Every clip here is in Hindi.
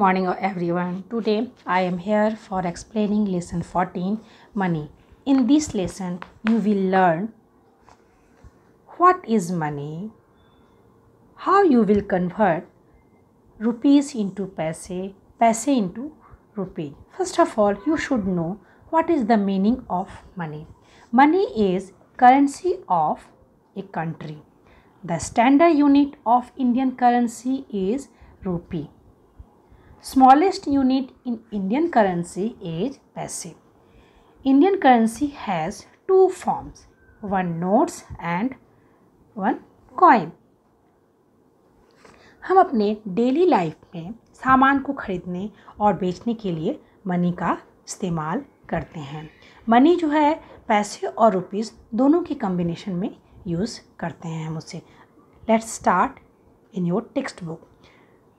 morning everyone today i am here for explaining lesson 14 money in this lesson you will learn what is money how you will convert rupees into paise paise into rupee first of all you should know what is the meaning of money money is currency of a country the standard unit of indian currency is rupee smallest unit in Indian currency is paise. Indian currency has two forms, one notes and one coin. हम अपने डेली लाइफ में सामान को ख़रीदने और बेचने के लिए मनी का इस्तेमाल करते हैं मनी जो है पैसे और रुपीज़ दोनों के कम्बिनेशन में यूज़ करते हैं हम उसे let's start in your textbook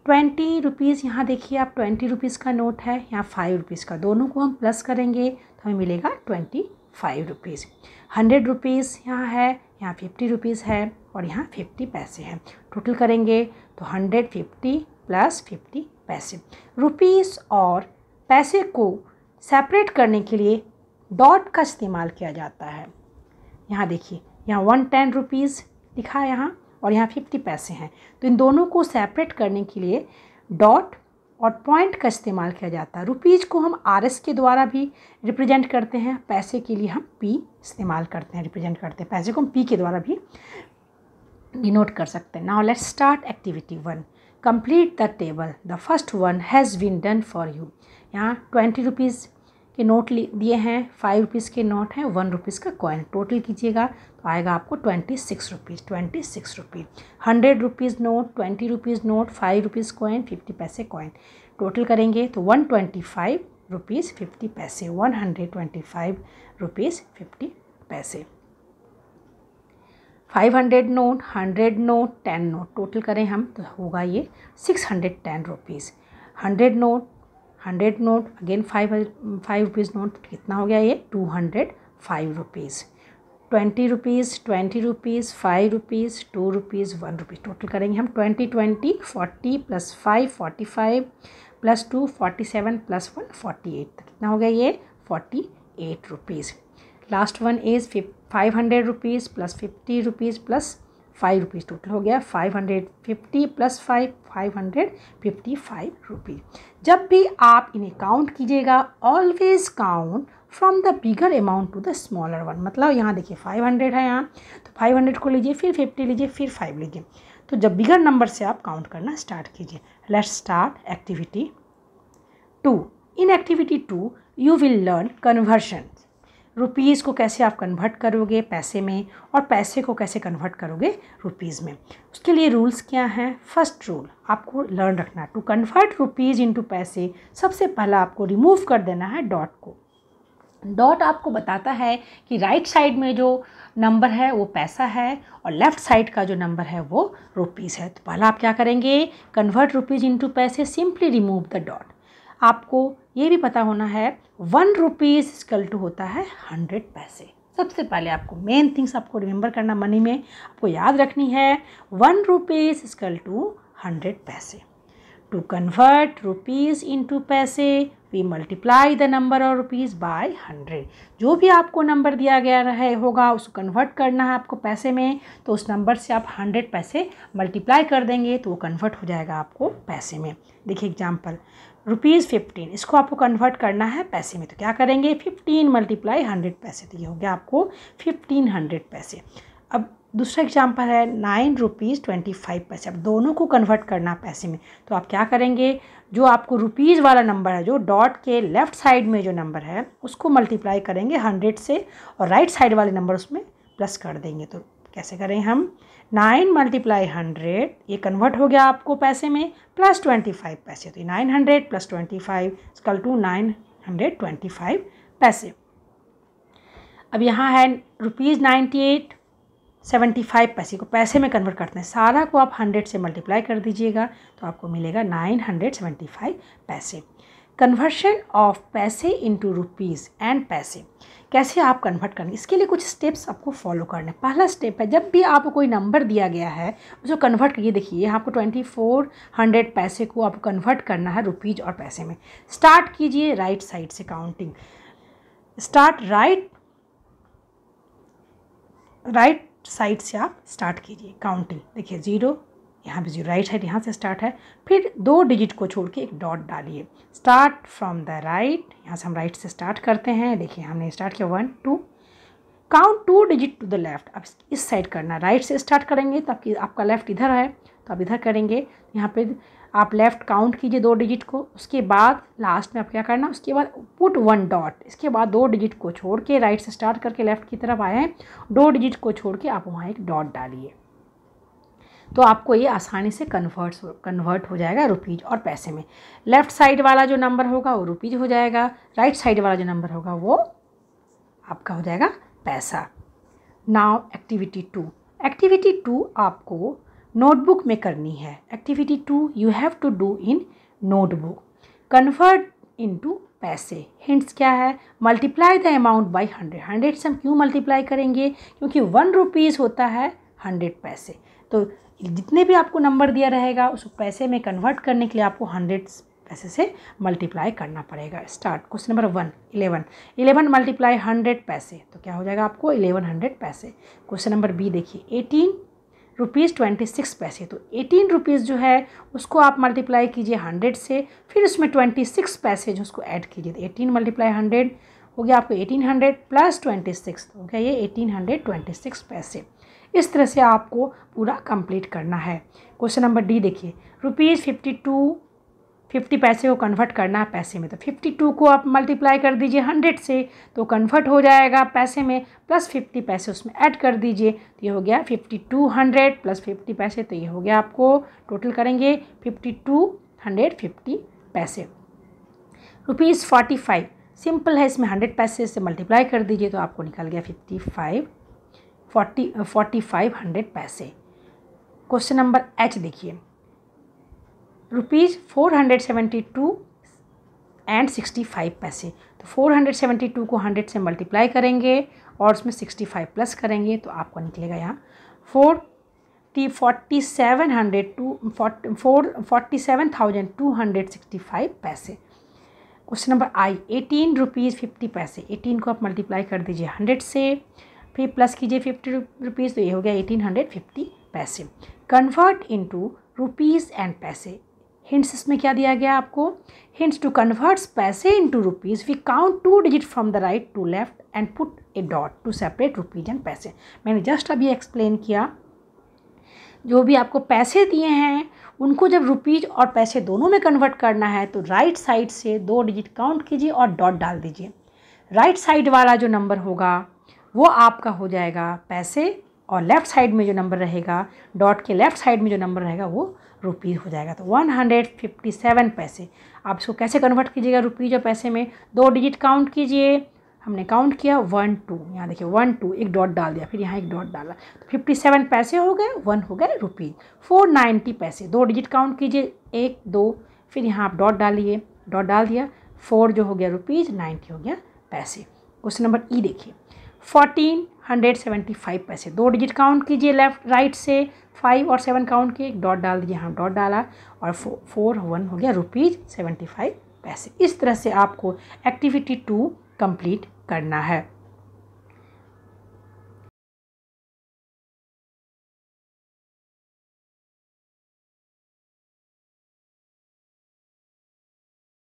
twenty rupees यहाँ देखिए आप ट्वेंटी रुपीज़ का नोट है यहाँ फाइव रुपीज़ का दोनों को हम प्लस करेंगे तो हमें मिलेगा twenty five rupees hundred rupees यहाँ है यहाँ फिफ्टी रुपीज़ है और यहाँ फिफ्टी पैसे हैं टोटल करेंगे तो hundred fifty plus fifty paise rupees और पैसे को सेपरेट करने के लिए डॉट का इस्तेमाल किया जाता है यहाँ देखिए यहाँ वन टेन रुपीज़ लिखा है यहाँ और यहाँ फिफ्टी पैसे हैं तो इन दोनों को सेपरेट करने के लिए डॉट और पॉइंट का इस्तेमाल किया जाता है रुपीज़ को हम आर एस के द्वारा भी रिप्रेजेंट करते हैं पैसे के लिए हम पी इस्तेमाल करते हैं रिप्रेजेंट करते हैं पैसे को हम पी के द्वारा भी डिनोट कर सकते हैं now let's start activity one complete the table the first one has been done for you यहाँ ट्वेंटी रुपीज़ के नोट दिए हैं फाइव रुपीज़ के नोट हैं वन रुपीज़ का कॉइन टोटल कीजिएगा तो आएगा आपको twenty six rupees twenty six rupees hundred rupees note twenty rupees note five rupees coin fifty paise coin total करेंगे तो one twenty five rupees fifty paise one hundred twenty five rupees fifty paise five hundred note hundred note ten note total करें हम तो होगा ये six hundred ten rupees hundred note hundred note again five five rupees note कितना हो गया ये two hundred five rupees twenty rupees twenty rupees five rupees two rupees one rupees total करेंगे हम twenty twenty forty plus five forty five plus two forty seven plus one forty eight तो कितना हो गया ये forty eight rupees last one is five hundred rupees plus fifty rupees plus five rupees total हो गया five hundred fifty plus five five hundred fifty five rupees जब भी आप इन्हें काउंट कीजिएगा always count from the bigger amount to the smaller one मतलब यहाँ देखिए फाइव हंड्रेड है यहाँ तो फाइव हंड्रेड को लीजिए फिर फिफ्टी लीजिए फिर फाइव लीजिए तो जब बिगर नंबर से आप काउंट करना स्टार्ट कीजिए let start activity two in activity two you will learn conversion rupees को कैसे आप कन्वर्ट करोगे पैसे में और पैसे को कैसे कन्वर्ट करोगे रुपीज़ में उसके लिए रूल्स क्या हैं फर्स्ट रूल आपको लर्न रखना to convert rupees into paise सबसे पहला आपको रिमूव कर देना है डॉट को डॉट आपको बताता है कि राइट साइड में जो नंबर है वो पैसा है और लेफ़्ट साइड का जो नंबर है वो रुपीज़ है तो पहला आप क्या करेंगे convert rupees into paise simply remove the dot आपको ये भी पता होना है वन रुपीज़ स्कल टू होता है हंड्रेड पैसे सबसे पहले आपको मेन थिंग्स आपको रिमेंबर करना मनी में आपको याद रखनी है one rupees equal to hundred paise to convert rupees into paise we multiply the number of rupees by hundred जो भी आपको नंबर दिया गया रहे होगा उसको कन्वर्ट करना है आपको पैसे में तो उस नंबर से आप हंड्रेड पैसे मल्टीप्लाई कर देंगे तो वो कन्वर्ट हो जाएगा आपको पैसे में देखिए एग्जाम्पल रुपीज़ फिफ्टीन इसको आपको कन्वर्ट करना है पैसे में तो क्या करेंगे फिफ्टीन मल्टीप्लाई हंड्रेड पैसे तो ये हो गया आपको फिफ्टीन हंड्रेड पैसे अब दूसरा एग्जाम्पल है nine rupees twenty five paise अब दोनों को कन्वर्ट करना है पैसे में तो आप क्या करेंगे जो आपको रुपीज़ वाला नंबर है जो डॉट के लेफ़्ट साइड में जो नंबर है उसको मल्टीप्लाई करेंगे हंड्रेड से और राइट साइड वाले नंबर उसमें प्लस कर देंगे तो कैसे करें हम नाइन मल्टीप्लाई हंड्रेड ये कन्वर्ट हो गया आपको पैसे में प्लस ट्वेंटी फाइव पैसे तो nine hundred plus twenty five equal to nine hundred twenty five paise अब यहाँ है rupees ninety eight seventy five paise को पैसे में कन्वर्ट करते हैं सारा को आप हंड्रेड से मल्टीप्लाई कर दीजिएगा तो आपको मिलेगा nine hundred seventy five paise conversion of paise into rupees and paise कैसे आप कन्वर्ट करेंगे इसके लिए कुछ स्टेप्स आपको फॉलो करने पहला स्टेप है जब भी आपको कोई नंबर दिया गया है उसको कन्वर्ट करिए देखिए यहाँ आपको ट्वेंटी फोर हंड्रेड पैसे को आपको कन्वर्ट करना है रुपीज़ और पैसे में स्टार्ट कीजिए राइट साइड से counting start right right side से आप स्टार्ट कीजिए काउंटिंग देखिए ज़ीरो यहाँ पे जो राइट साइड यहाँ से स्टार्ट है फिर दो डिजिट को छोड़ के एक डॉट डालिए स्टार्ट फ्रॉम द राइट यहाँ से हम राइट से स्टार्ट करते हैं देखिए हमने स्टार्ट किया one two count two digit to the left अब इस साइड करना राइट से स्टार्ट करेंगे तब आपका लेफ्ट इधर है तो आप इधर करेंगे यहाँ पे आप लेफ़्ट काउंट कीजिए दो डिजिट को उसके बाद लास्ट में आप क्या करना उसके बाद पुट वन डॉट इसके बाद दो डिजिट को छोड़ के राइट से स्टार्ट करके लेफ़्ट की तरफ आए हैं दो डिजिट को छोड़ के आप वहाँ एक डॉट डालिए तो आपको ये आसानी से कन्वर्ट कन्वर्ट हो जाएगा रुपीज़ और पैसे में लेफ़्ट साइड वाला जो नंबर होगा वो रुपीज़ हो जाएगा राइट साइड वाला जो नंबर होगा वो आपका हो जाएगा पैसा now activity two activity two आपको नोटबुक में करनी है activity two you have to do in notebook convert to paise hints क्या है multiply the amount by hundred hundred से हम क्यों मल्टीप्लाई करेंगे क्योंकि वन रुपीज़ होता है हंड्रेड पैसे तो जितने भी आपको नंबर दिया रहेगा उसको पैसे में कन्वर्ट करने के लिए आपको हंड्रेड पैसे से मल्टीप्लाई करना पड़ेगा start question number one eleven eleven multiply hundred paise तो क्या हो जाएगा आपको eleven hundred paise question number B देखिए eighteen rupees twenty six paise तो एटीन रुपीज़ जो है उसको आप मल्टीप्लाई कीजिए हंड्रेड से फिर उसमें ट्वेंटी सिक्स पैसे जो उसको ऐड कीजिए तो एटीन मल्टीप्लाई हंड्रेड हो गया आपको eighteen hundred plus twenty six हो गया ये एटीन हंड्रेड ट्वेंटी सिक्स पैसे इस तरह से आपको पूरा कंप्लीट करना है क्वेश्चन नंबर डी देखिए rupees fifty two fifty paise को कन्वर्ट करना है पैसे में तो फिफ्टी टू को आप मल्टीप्लाई कर दीजिए हंड्रेड से तो कन्वर्ट हो जाएगा पैसे में प्लस फिफ्टी पैसे उसमें ऐड कर दीजिए तो ये हो गया fifty two hundred plus fifty paise तो ये हो गया आपको टोटल करेंगे fifty two hundred fifty paise rupees forty five simple है इसमें हंड्रेड पैसे से मल्टीप्लाई कर दीजिए तो आपको निकल गया fifty five forty forty five hundred paise question number H देखिए rupees four hundred seventy two and sixty five paise तो फोर हंड्रेड सेवेंटी टू को हंड्रेड से मल्टीप्लाई करेंगे और उसमें सिक्सटी फाइव प्लस करेंगे तो आपको निकलेगा यहाँ फोर टी forty seven hundred two four forty seven thousand two hundred sixty five paise question number I eighteen rupees fifty paise eighteen को आप मल्टीप्लाई कर दीजिए हंड्रेड से फिर प्लस कीजिए फिफ्टी रुपीज़ तो ये हो गया eighteen hundred fifty paise convert into rupees and paise hints इसमें क्या दिया गया आपको hints to converts paise into rupees we count two digit from the right to left and put a dot to separate rupees and paise मैंने जस्ट अभी एक्सप्लेन किया जो भी आपको पैसे दिए हैं उनको जब रुपीज़ और पैसे दोनों में कन्वर्ट करना है तो राइट साइड से दो डिजिट काउंट कीजिए और डॉट डाल दीजिए राइट साइड वाला जो नंबर होगा वो आपका हो जाएगा पैसे और लेफ़्ट साइड में जो नंबर रहेगा डॉट के लेफ़्ट साइड में जो नंबर रहेगा वो रुपीज़ हो जाएगा तो 157 पैसे आप इसको कैसे कन्वर्ट कीजिएगा रुपीज़ और पैसे में दो डिजिट काउंट कीजिए हमने काउंट किया वन टू यहाँ देखिए वन टू एक डॉट डाल दिया फिर यहाँ एक डॉट डाला तो फिफ्टी सेवन पैसे हो गए वन हो गए रुपीज़ फोर नाइन्टी पैसे दो डिजिट काउंट कीजिए एक दो फिर यहाँ आप डॉट डालिए डॉट डाल दिया फोर जो हो गया रुपीज़ नाइन्टी हो गया पैसे क्वेश्चन नंबर ई देखिए fourteen hundred seventy five paise दो डिजिट काउंट कीजिए लेफ्ट राइट से फाइव और सेवन काउंट एक डॉट डाल दिया हम डॉट डाला और फोर वन हो गया रुपीज़ सेवेंटी फाइव पैसे इस तरह से आपको एक्टिविटी टू कंप्लीट करना है